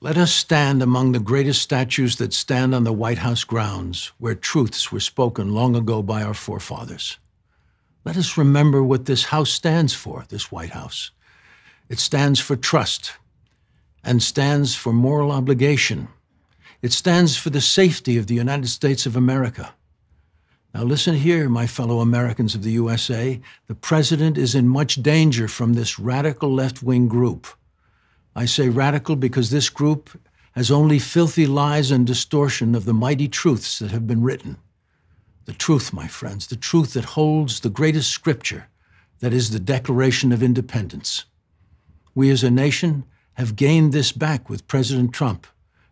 Let us stand among the greatest statues that stand on the White House grounds, where truths were spoken long ago by our forefathers. Let us remember what this house stands for, this White House. It stands for trust and stands for moral obligation. It stands for the safety of the United States of America. Now, listen here, my fellow Americans of the USA. The president is in much danger from this radical left wing group. I say radical because this group has only filthy lies and distortion of the mighty truths that have been written. The truth, my friends, the truth that holds the greatest scripture, that is the Declaration of Independence. We as a nation have gained this back with President Trump.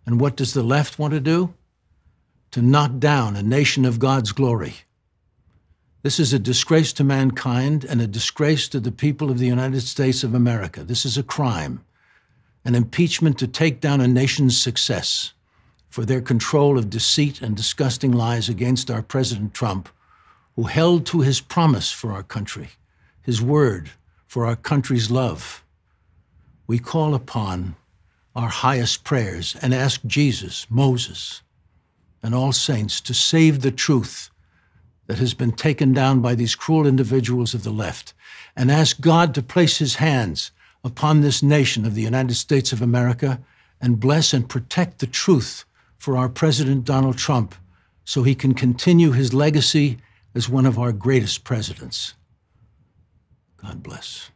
And what does the left want to do? To knock down a nation of God's glory. This is a disgrace to mankind and a disgrace to the people of the United States of America. This is a crime an impeachment to take down a nation's success for their control of deceit and disgusting lies against our President Trump, who held to his promise for our country, his word for our country's love. We call upon our highest prayers and ask Jesus, Moses, and all saints to save the truth that has been taken down by these cruel individuals of the left, and ask God to place his hands upon this nation of the United States of America and bless and protect the truth for our President Donald Trump so he can continue his legacy as one of our greatest presidents. God bless.